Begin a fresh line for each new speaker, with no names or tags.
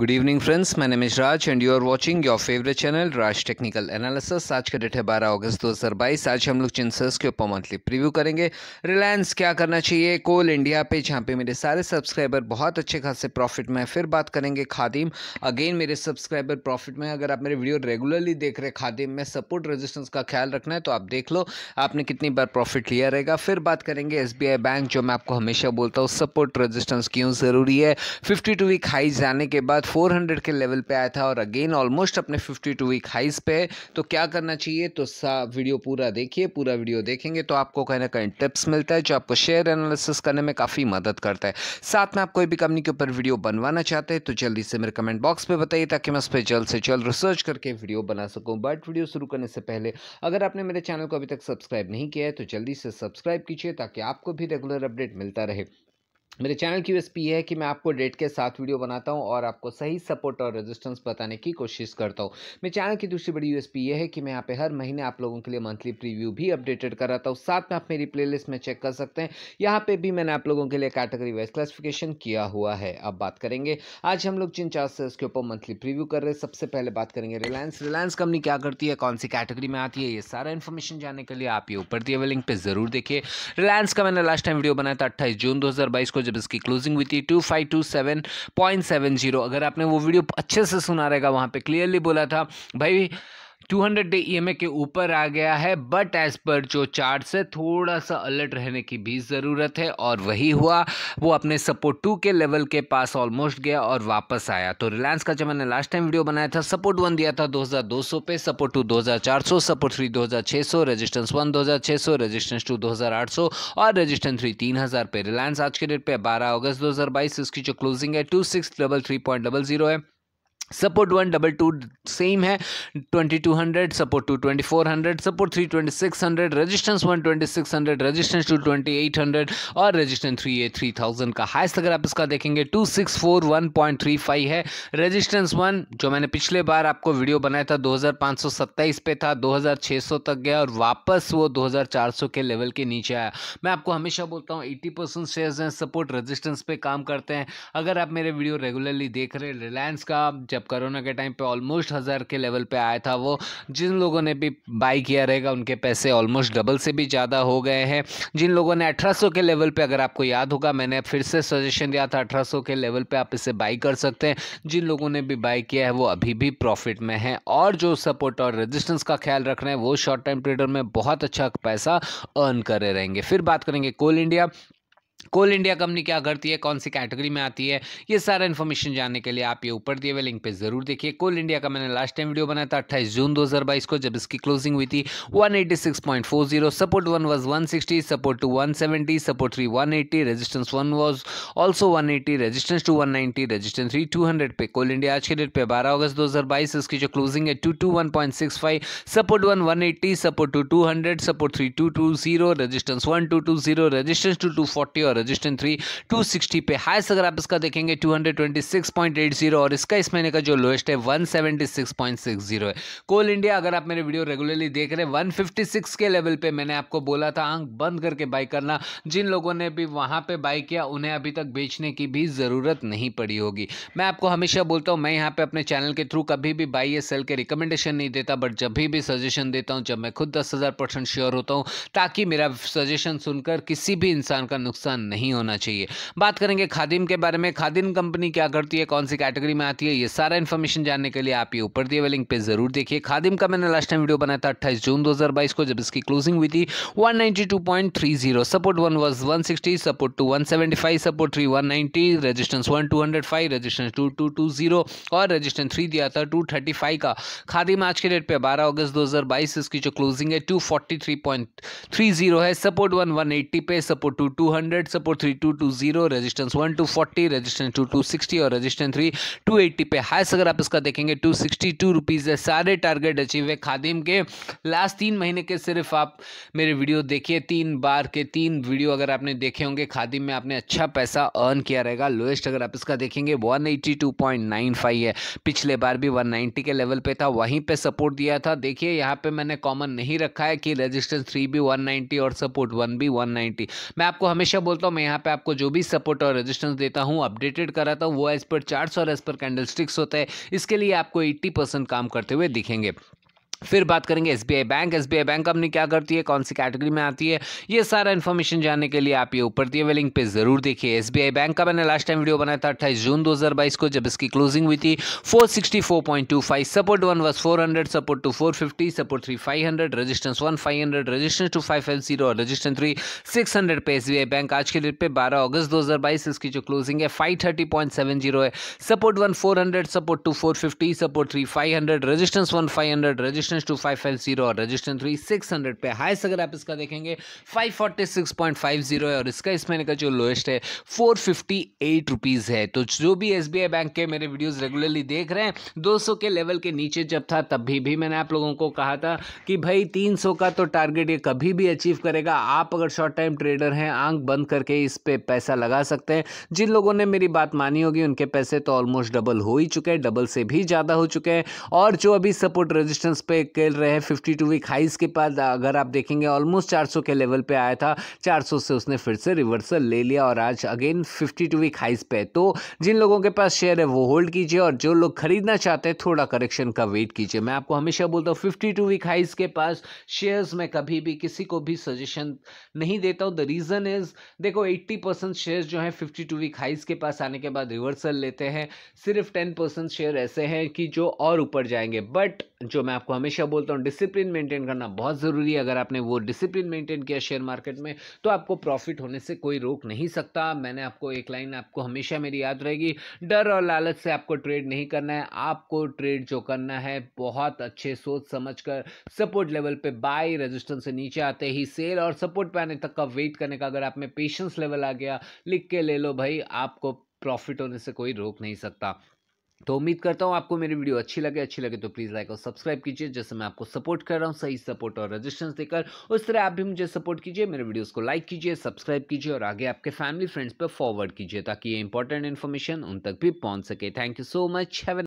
good evening friends मैं Namesh Raj and you are watching your favourite channel Raj technical analysis आज का date है 12 अगस्त 2022 आज हम लोग चिंसर्स के ऊपर मंथली प्रीव्यू करेंगे रिलायंस क्या करना चाहिए कोल इंडिया पे जहाँ पे मेरे सारे सब्सक्राइबर बहुत अच्छे खासे प्रॉफिट में फिर बात करेंगे खादिम अगेन मेरे सब्सक्राइबर प्रॉफिट में अगर आप मेरे वीडियो रेगुलरली देख रहे खादिम में सपोर्ट रजिस्टेंस का ख्याल रखना है तो आप देख लो आपने कितनी बार प्रॉफिट लिया रहेगा फिर बात करेंगे एस बैंक जो मैं आपको हमेशा बोलता हूँ सपोर्ट रजिस्टेंस क्यों ज़रूरी है फिफ्टी वीक हाई जाने के बाद 400 के लेवल पे आया था और अगेन ऑलमोस्ट अपने 52 वीक हाइज पे तो क्या करना चाहिए तो सा वीडियो पूरा देखिए पूरा वीडियो देखेंगे तो आपको कहीं ना कहीं टिप्स मिलता है जो आपको शेयर एनालिसिस करने में काफ़ी मदद करता है साथ में आप कोई भी कंपनी के ऊपर वीडियो बनवाना चाहते हैं तो जल्दी से मेरे कमेंट बॉक्स में बताइए ताकि मैं उस पर जल्द से जल्द रिसर्च करके वीडियो बना सकूँ बट वीडियो शुरू करने से पहले अगर आपने मेरे चैनल को अभी तक सब्सक्राइब नहीं किया है तो जल्दी से सब्सक्राइब कीजिए ताकि आपको भी रेगुलर अपडेट मिलता रहे मेरे चैनल की यूएसपी है कि मैं आपको डेट के साथ वीडियो बनाता हूं और आपको सही सपोर्ट और रेजिस्टेंस बताने की कोशिश करता हूं मेरे चैनल की दूसरी बड़ी यूएसपी ये है कि मैं यहाँ पे हर महीने आप लोगों के लिए मंथली प्रीव्यू भी अपडेटेड कराता हूं साथ में आप मेरी प्लेलिस्ट में चेक कर सकते हैं यहाँ पर भी मैंने आप लोगों के लिए कैटेगरी वाइज क्लासिफिकेशन किया हुआ है अब बात करेंगे आज हम लोग जिन चार सेल्स के ऊपर मंथली प्रिव्यू कर रहे हैं सबसे पहले बात करेंगे रिलायंस रिलायंस कंपनी क्या करती है कौन सी कैटेगरी में आती है ये सारा इन्फॉर्मेशन जानने के लिए आप ये ऊपर दिए वे लिंक पर जरूर देखिए रिलायंस का मैंने लास्ट टाइम वीडियो बनाया था अट्ठाईस जून दो को जब इसकी क्लोजिंग हुई थी two five two seven point seven zero अगर आपने वो वीडियो अच्छे से सुना रहेगा वहाँ पर क्लियरली बोला था भाई 200 डे ई के ऊपर आ गया है बट एज पर जो चार्ट है थोड़ा सा अलर्ट रहने की भी ज़रूरत है और वही हुआ वो अपने सपोर्ट टू के लेवल के पास ऑलमोस्ट गया और वापस आया तो रिलायंस का जब मैंने लास्ट टाइम वीडियो बनाया था सपोर्ट वन दिया था 2200 पे support two 2400 support three 2600 resistance one 2600 resistance two 2800 और रजिस्टेंस थ्री तीन पे रिलायंस आज के डेट पर बारह अगस्त दो इसकी जो क्लोजिंग है टू है support one double two same है twenty two hundred support two twenty four hundred support three twenty six hundred resistance one twenty six hundred resistance two twenty eight hundred और resistance three a three thousand का highest अगर आप इसका देखेंगे two six four one point three five है resistance one जो मैंने पिछले बार आपको वीडियो बनाया था दो हज़ार पाँच सौ सत्ताईस पे था दो हज़ार छः सौ तक गया और वापस वो दो हज़ार चार सौ के लेवल के नीचे आया मैं आपको हमेशा बोलता हूँ एट्टी परसेंट शेयर्स हैं सपोर्ट रजिस्टेंस पे काम करते हैं अगर आप मेरे वीडियो रेगुलरली देख रहे हैं रिलायंस का जब कोरोना के टाइम पे ऑलमोस्ट हज़ार के लेवल पे आया था वो जिन लोगों ने भी बाई किया रहेगा उनके पैसे ऑलमोस्ट डबल से भी ज़्यादा हो गए हैं जिन लोगों ने अठारह के लेवल पर अगर आपको याद होगा मैंने फिर से सजेशन दिया था अठारह के लेवल पर आप इसे बाई कर सकते हैं जिन लोगों ने भी बाई किया है वो अभी भी प्रॉफिट में है और जो सपोर्ट और रेजिस्टेंस का ख्याल रखना है वो शॉर्ट टाइम ट्रेडर में बहुत अच्छा पैसा अर्न करे रहेंगे फिर बात करेंगे Coal India Coal India company क्या करती है कौन सी कैटेगरी में आती है ये सारा इन्फॉर्मेशन जानने के लिए आप ये ऊपर दिए हुए लिंक पे जरूर देखिए कोल इंडिया का मैंने लास्ट टाइम वीडियो बनाया था अट्ठाईस जून 2022 को जब इसकी क्लोजिंग हुई थी 186.40 support one was 160 support two 170 support three 180 resistance one was also one resistance two one resistance three two पे कोल इंडिया आज के डेट पर बारह अगस्त दो इसकी जो क्लोजिंग है two support one one support two two support three two resistance one resistance two 240 और रजिस्टेंस थ्री टू सिक्सटी पे हाइस अगर आप इसका देखेंगे two hundred twenty six point eight zero और इसका इस महीने का जो लोएस्ट है one seventy six point six zero है कोल इंडिया अगर आप मेरे वीडियो रेगुलरली देख रहे हैं वन फिफ्टी सिक्स के लेवल पे मैंने आपको बोला था आंख बंद करके बाई करना जिन लोगों ने भी वहाँ पे बाई किया उन्हें अभी तक बेचने की भी ज़रूरत नहीं पड़ी होगी मैं आपको हमेशा बोलता हूँ मैं यहाँ पे अपने चैनल के थ्रू कभी भी बाई या सेल के रिकमेंडेशन नहीं देता बट जब भी भी सजेशन देता हूँ जब मैं खुद दस हज़ार परसेंट श्योर होता हूँ ताकि मेरा सजेशन सुनकर किसी भी इंसान का नुकसान नहीं होना चाहिए बात करेंगे खादिम के बारे में खादिम कंपनी क्या करती है कौन सी कैटेगरी में आती है ये सारा इन्फॉर्मेशन जानने के लिए आप ये ऊपर दिए हुए लिंक पे जरूर देखिए खादिम का मैंने लास्ट टाइम वीडियो बनाया था अट्ठाईस जून दो को जब इसकी क्लोजिंग हुई थी one support one was one support two one support three one resistance one resistance two और रजिस्टेंस थ्री दिया था टू का खादिम आज के डेट पर बारह अगस्त दो इसकी जो क्लोजिंग है 243.30 है सपोर्ट वन 180 पे support two 200 support three two two zero resistance one two forty resistance two two sixty और रेजिस्टेंस थ्री टू एट्टी पे हाइस अगर आप इसका देखेंगे टू सिक्सटी टू रुपीज़ है सारे टारगेट अचीव है खादिम के लास्ट तीन महीने के सिर्फ आप मेरे वीडियो देखिए तीन बार के तीन वीडियो अगर आपने देखे होंगे खादिम में आपने अच्छा पैसा अर्न किया रहेगा लोएस्ट अगर आप इसका देखेंगे one eighty two point nine five है पिछले बार भी वन नाइन्टी के लेवल पर था वहीं पर सपोर्ट दिया था देखिए यहाँ पर मैंने कॉमन नहीं रखा है कि रजिस्टेंस थ्री भी वन नाइन्टी और सपोर्ट वन भी वन नाइन्टी मैं आपको हमेशा बोल बोलता हूँ मैं यहाँ पे आपको जो भी सपोर्ट और रेजिस्टेंस देता हूँ अपडेटेड कराता हूँ वो एज पर चार्ट और एज पर कैंडल होता है इसके लिए आपको एट्टी काम करते हुए दिखेंगे फिर बात करेंगे S B I bank S B I bank अपनी क्या करती है कौन सी कैटेगरी में आती है ये सारा इन्फॉर्मेशन जानने के लिए आप ये ऊपर दिए हुए लिंक पे जरूर देखिए एस बी आई बैंक का मैंने लास्ट टाइम वीडियो बनाया था अट्ठाईस जून 2022 को जब इसकी क्लोजिंग हुई थी 464.25 support one was 400 support two 450 support three hundred resistance one hundred resistance two zero और रजिस्टेंस थ्री हंड्रेड पे एस बैंक आज के डेट पर बारह अगस्त 2022 इसकी जो क्लोजिंग है जीरो है support one hundred support two fifty support three hundred resistance one hundred resistance resistance two five five zero और रेजिस्टेंस थ्री सिक्स हंड्रेड पे हाइस अगर आप इसका देखेंगे five forty six point five zero है और इसका इस महीने का जो लोएस्ट है फोर फिफ्टी एट रुपीज़ है तो जो भी एस बी आई बैंक के मेरे वीडियोज़ रेगुलरली देख रहे हैं दो सौ के लेवल के नीचे जब था तब भी, भी मैंने आप लोगों को कहा था कि भाई तीन सौ का तो टारगेट ये कभी भी अचीव करेगा आप अगर शॉर्ट टाइम ट्रेडर हैं आंख बंद करके इस पर पैसा लगा सकते हैं जिन लोगों ने मेरी बात मानी होगी उनके पैसे तो ऑलमोस्ट डबल हो ही चुके हैं डबल से भी ज़्यादा हो चुके हैं और जो अभी सपोर्ट रेजिस्टेंस पे पे खेल रहे हैं फिफ्टी टू वीक हाइस के पास अगर आप देखेंगे ऑलमोस्ट चार सौ के लेवल पे आया था चार सौ से उसने फिर से रिवर्सल ले लिया और आज अगेन फिफ्टी टू वीक हाइस पे तो जिन लोगों के पास शेयर है वो होल्ड कीजिए और जो लोग खरीदना चाहते हैं थोड़ा करेक्शन का वेट कीजिए मैं आपको हमेशा बोलता हूँ फिफ्टी टू वीक हाइस के पास शेयर्स में कभी भी किसी को भी सजेशन नहीं देता हूँ द रीज़न इज़ देखो एट्टी परसेंट शेयर्स जो हैं फिफ्टी टू वीक हाइस के पास आने के बाद रिवर्सल लेते हैं सिर्फ टेन परसेंट शेयर ऐसे हैं कि जो और ऊपर जाएंगे बट जो मैं आपको हमेशा बोलता हूँ डिसिप्लिन मेंटेन करना बहुत ज़रूरी है अगर आपने वो डिसिप्लिन मेंटेन किया शेयर मार्केट में तो आपको प्रॉफिट होने से कोई रोक नहीं सकता मैंने आपको एक लाइन आपको हमेशा मेरी याद रहेगी डर और लालच से आपको ट्रेड नहीं करना है आपको ट्रेड जो करना है बहुत अच्छे सोच समझ कर सपोर्ट लेवल पर बाई रजिस्टेंस से नीचे आते ही सेल और सपोर्ट पर आने तक का वेट करने का अगर आप में पेशेंस लेवल आ गया लिख के ले लो भाई आपको प्रॉफिट होने से कोई रोक नहीं सकता तो उम्मीद करता हूँ आपको मेरी वीडियो अच्छी लगे अच्छी लगे तो प्लीज़ लाइक और सब्सक्राइब कीजिए जैसे मैं आपको सपोर्ट कर रहा हूँ सही सपोर्ट और रजिस्टेंस देकर उस तरह आप भी मुझे सपोर्ट कीजिए मेरे वीडियोस को लाइक कीजिए सब्सक्राइब कीजिए और आगे आपके फैमिली फ्रेंड्स पर फॉरवर्ड कीजिए ताकि ये इंपॉर्टेंट इन्फॉर्मेशन उन तक भी पहुँच सके thank you so much have